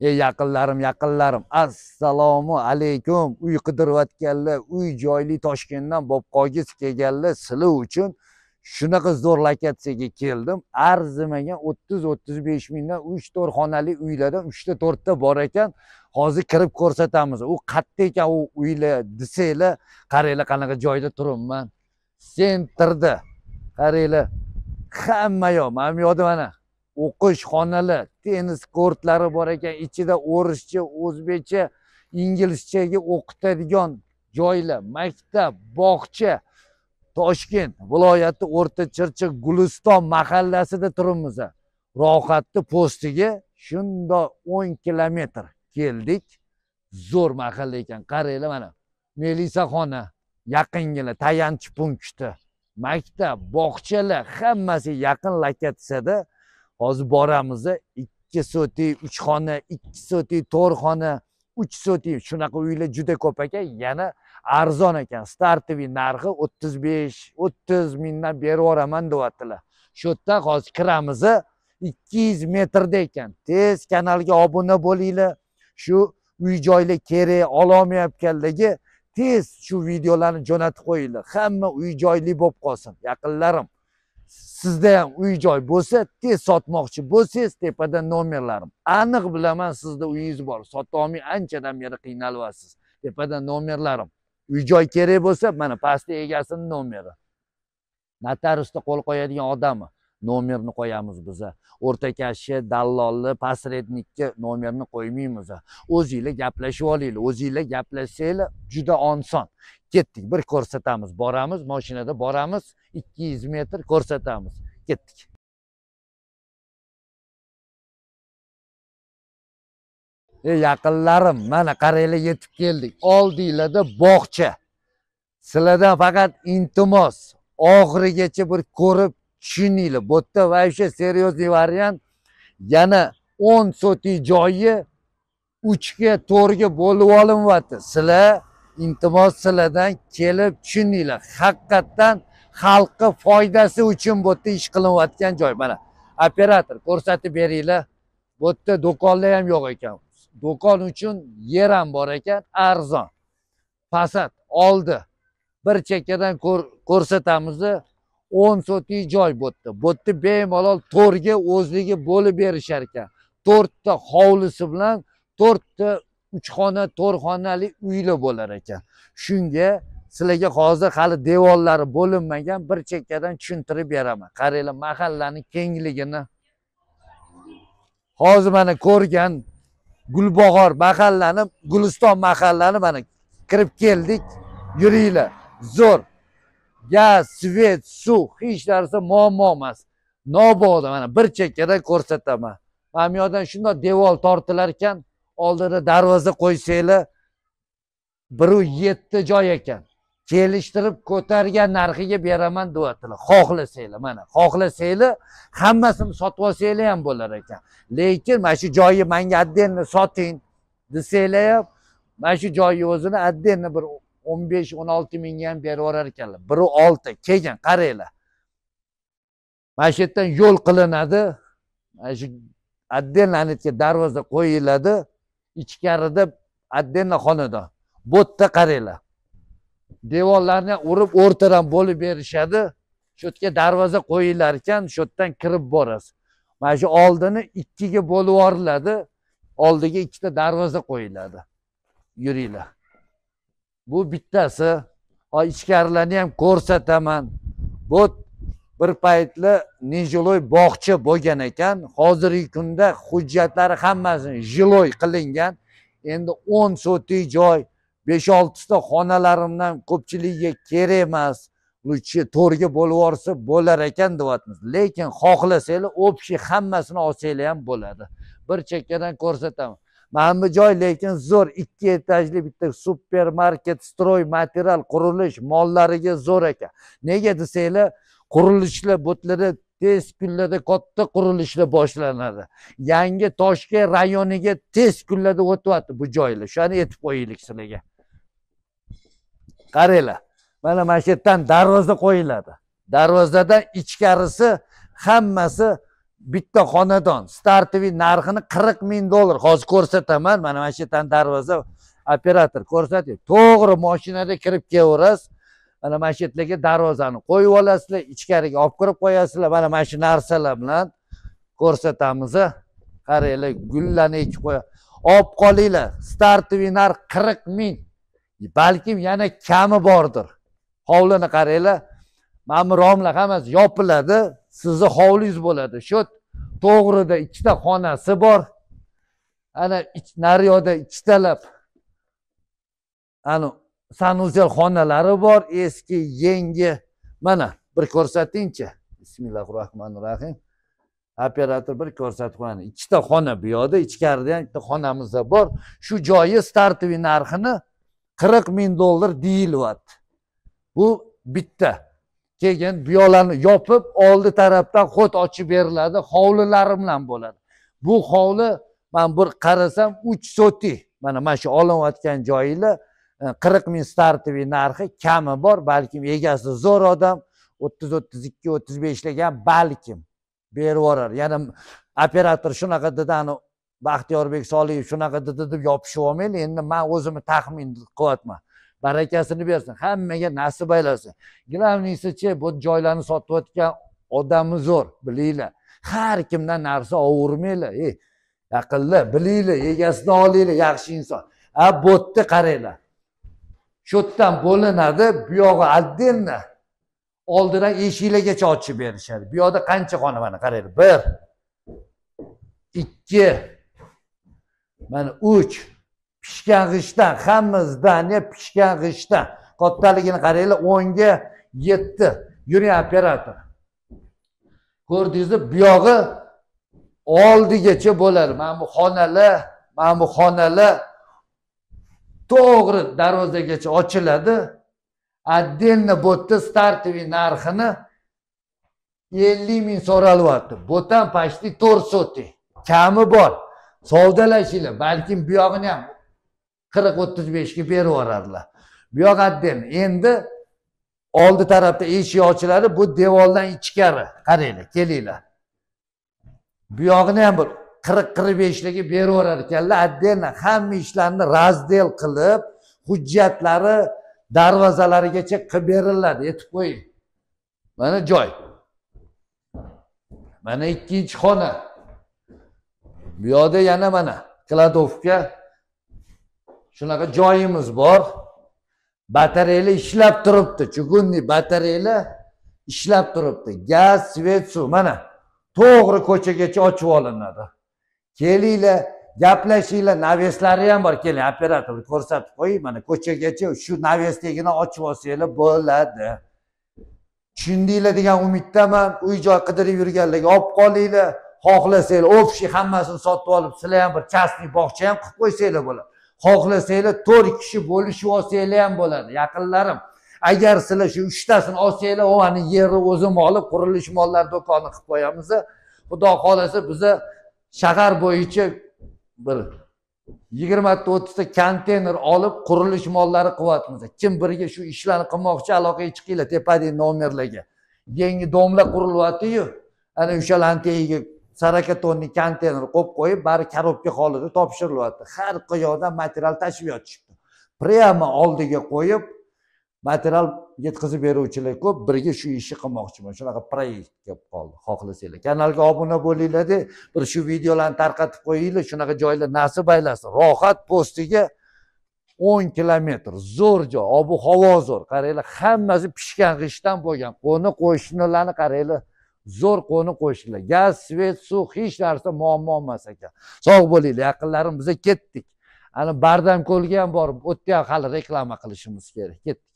ey yaqinlarim yaqinlarim assalomu alaykum uy qidirayotganlar uy joyli toshkentdan bobqogiz kelganlar sizlar uchun shunaqa zo'r lokatsiyaga keldim arzimagan o'ttiz o'ttiz besh mingdan uch to'rt xonali uylardan uchta to'rtta bor ekan hozir kirib ko'rsatamiz u qayerda ekan u uylar desanglar qaranglar qanaqa joyda turibman sentrda qaranglar hamma yoq mana bu yoqda mana o'qish xonalari tennis kortlari bor ekan ichida o'rischa o'zbekcha inglizchaga o'qitadigan joylar maktab bog'cha toshkent viloyati o'rta chirchiq guliston mahallasida turibmiz rohatni postiga shundoq o'n kilometr keldik zo'r mahalla ekan qaranglar mana melisaxona yaqingina tayanch punkti maktab bog'chalar hammasi yaqin lokatsiyada hozir boramiz ikki sotik uch xona ikki sotik to'rt xona uch sotik shunaqa uylar juda ko'p ekan yana arzon ekan startoviy narxi o'ttiz besh o'ttiz mingdan berib yuboraman deyaptilar shu yerda hozir kiramiz ikki yuz metrda ekan tez kanalga obuna bo'linglar shu uy joylar kerak ololmayotganlarga tez shu videolarni jo'natib qo'yinglar hamma uy joyli bo'lib qolsin yaqinlarim sizda ham uy joy bo'lsa tez sotmoqchi bo'lsangiz tepada nomerlarim aniq bilaman sizda uyingiz bor sotolmay anchadan beri qiynalyapsiz tepada nomerlarim uy joy kerak bo'lsa mana pastda egasini nomeri notariusda qo'l qo'yadigan odami nomerni qo'yamiz biza o'rtakashi dallolni посредникka nomerni qo'ymaymiz o'zinglar gaplashib olinglar o'zinglar gaplashsanglar juda oson ketdik bir ko'rsatamiz boramiz mashinada boramiz ikki yuz metr ko'rsatamiz ketdik e yaqinlarim mana qaranglar yetib keldik oldinglarda bog'cha sizlardan faqat iltimos oxirigacha bir ko'rib tushuninglar bu yerda вообще серьезный variant yana o'n sotik joyi uchga to'rtga bo'lib olinyapti sizlar iltimos sizlardan kelib tushuninglar haqiqatdan xalqqa foydasi uchun bu yerda ish qilinayotgan joy mana operator ko'rsatib beringlar bu yerda do'konlar ham yo'q ekan do'kon uchun yer ham bor ekan arzon fasad oldi bir chekkadan ko'rsatamiz o'n sotlik joy bu yerda bu yerda bemalol to'rga o'zligi bo'lib berishar ekan to'rtta hovlisi bilan to'rtta uch xona to'rt xonali uylar bo'lar ekan shunga sizlarga hozir hali devorlari bo'linmagan bir chekkadan tushuntirib beraman qaranglar mahallani kengligini hozir mana ko'rgan gulbog'or mahallani guliston mahallani mana kirib keldik yuringlar zo'r gaz svet suv hech narsa muammo emas nobo'da mana bir chekkadan ko'rsataman mana bu yoqdan shundoq devor tortilar ekan oldida darvoza qo'ysanglar biru yetti joy ekan kelishtirib ko'targan narxiga beraman deyaptilar xohlasanglar mana xohlasanglar hammasini sotib olsanglar ham bo'lar ekan lekin mana shu joyni manga отдельно soting desanglar ham mana shu joyni o'zini отдельно bir o'n besh o'n olti mingga ham berib yuborar ekanlar biru olti keyin qaranglar mana shu yerdan yo'l qilinadi mana shu отдельно darvoza qo'yiladi ichkarida отдельно xonadon bu yerda qaranglar devorlarni ham urib o'rtadan bo'lib berishadi shu yerga darvoza qo'yinglar ekan shu yerdan kirib borasiz mana shu oldini ikkiga bo'lib yuboriladi oldiga ikkita darvoza qo'yiladi yuringlar bu bittasi ichkarilarni ham ko'rsataman bu bir paytli нежилой bog'cha bo'lgan ekan hozirgi kunda hujjatlari hammasi jiloy qilingan endi o'n sotlik joy besh oltita xonalarimdan ko'pchiligiga kerak emas to'rga bo'lib bo'lar ekan deyapmiz lekin xohlasanglar общий hammasini olsanglar ham bo'ladi bir chekkadan ko'rsataman mana bu joy lekin zo'r ikki etajli bitta supermarket stroy material qurilish mollariga zo'r ekan nega desanglar qurilishlar butlari tez kunlarda katta qurilishlar boshlanadi yangi toshkent rayoniga tez kunlarda o'tyapti bu joylar shuni aytib qo'yaylik sizlarga qaranglar mana mana shu yerdan darvoza qo'yiladi darvozadan ichkarisi hammasi bitta xonadon startoviy narxini qirq ming dollar hozir ko'rsataman mana mana shu yerdan darvoza operator ko'rsatyapti to'g'ri mashinada kirib kelaverasiz mana mana shu yerlarga darvozani qo'yib olasizlar ichkariga olib kirib qo'yasizlar mana mana shu narsalar bilan ko'rsatamiz qaranglar gullarni ekib qo'ya olib qolinglar startoviy narx qirq ming balkim yana kami bordir hovlini qaranglar mana bu romlar hammasi yopiladi sizni hovlingiz bo'ladi shu to'g'rida ikkita xonasi bor ana yoqda ikkitalab ana sanuzel xonalari bor eski yangi mana bir ko'rsatingchi bismillahi rohmanir rohim operator bir ko'rsatib qo'yadi ikkita xona bu yoqda ichkarida ham bitta xonamizda bor shu joyi startoviy narxini qirq ming dollar deyilyapti bu bitta keyin bu yoqlarni yopib oldi tarafdan xot ochib beriladi hovlilari bilan bo'ladi bu hovli man bir qarasam uch soti mana mana shu olinayotgan joyinglar Э, qirq ming startoviy narxi kami bor balkim egasi zo'r odam o'ttiz o'ttiz ikki o'ttiz beshlarga ham balkim berib yuborar yana operator shunaqa dedi ani baxtiyorbek soliyev shunaqa dedi deb yopishib olmanglar endi man o'zimni taxmin qilyapman barakasini bersin hammaga nasib aylasin главныйsichi bu joylarni sotayotgan odami zo'r bilinglar har kimdan narsa ovurmanglar ey bilinglar egasidan olinglar yaxshi inson a bu yerda qaranglar shu yerdan bo'linadi bu yog'i отдельно oldidan eshiklargacha ochib berishadi bu yoqda qancha xona mana qaranglar bir ikki mana uch pishgan g'ishtdan hamma здание pishgan g'ishtdan kattaligini qaranglar o'nga yetti yuring operator ko'rdingizmi bu yog'i oldigacha bo'ladi mana bu xonalar mana bu xonalar to'g'ri darvozagacha ochiladi отдельно bu yerda startoviy narxini ellik ming so'ralyapti ham почти to'rt сотый kami bor savdolashinglar balkim bu yog'ini ham qirq o'ttiz beshga berib yuboradilar bu yoq отдельно endi oldi tarafda eshik ochiladi bu devordan ichkari qaranglar kelinglar bu yog'ini ham bir qirq qirq beshligi beraverar ekanlar отдельно hamma ishlarni razdel qilib hujjatlari darvozalarigacha qilib beriladi aytib qo'ying mana joy mana ikkinchi xona bu yoqda yana mana kladovka shunaqa joyimiz bor batareyalar ishlab turibdi chugunniy batareyalar ishlab turibdi gaz svet suv mana to'g'ri ko'chagacha ochib olinadi kelinglar gaplashinglar navestlari ham bor keling operator ko'rsatib qo'ying mana ko'chagacha shu navesdagina ochib olsanglar bo'ladi tushundinglar degan umiddaman uy joy qidirib yurganlarga olib qolinglar xohlasanglar общий hammasini sotib olib sizlar ham bir частный bog'cha ham qilib qo'ysanglar bo'ladi xohlasanglar to'rt kishi bo'lishib olsanglar ham bo'ladi yaqinlarim agar sizlar shu uchtasini olsanglar ani yerni o'zim olib qurilish mollari do'koni qilib qo'yamiz xudo xohlasa biza shahar bo'yicha bir yigirmata o'ttizta konteyner olib qurilish mollari qilyapmiz kim birga shu ishlarni qilmoqchi aloqaga chiqinglar tepadagi nomerlarga yangi domlar qurilyaptiyu ana o'shalarni tagiga sarakatonni konteyner qo'yib qo'yib bari korobka holida topshirilyapti har qayoqdan material tashib yotishibdi прямо oldiga qo'yib material yetkazib beruvchilar ko'p birga shu ishni qilmoqchiman shunaqa proyekt kelib qoldi xohlasanglar kanalga obuna bo'linglarda bir shu videolarni tarqatib qo'yinglar shunaqa joylar nasib aylasin rohat postiga o'n kilometr zo'r joy ob havo zo'r qaranglar hammasi pishgan g'ishtdan bo'lgan qo'ni qo'shnilarni qaranglar zo'r qo'ni qo'shnilar gaz svet suv hech narsa muammo emas ekan sog' bo'linglar yaqinlarim ketdik ana bardam ko'lga ham borib u yerda ham hali reklama qilishimiz kerak ketdik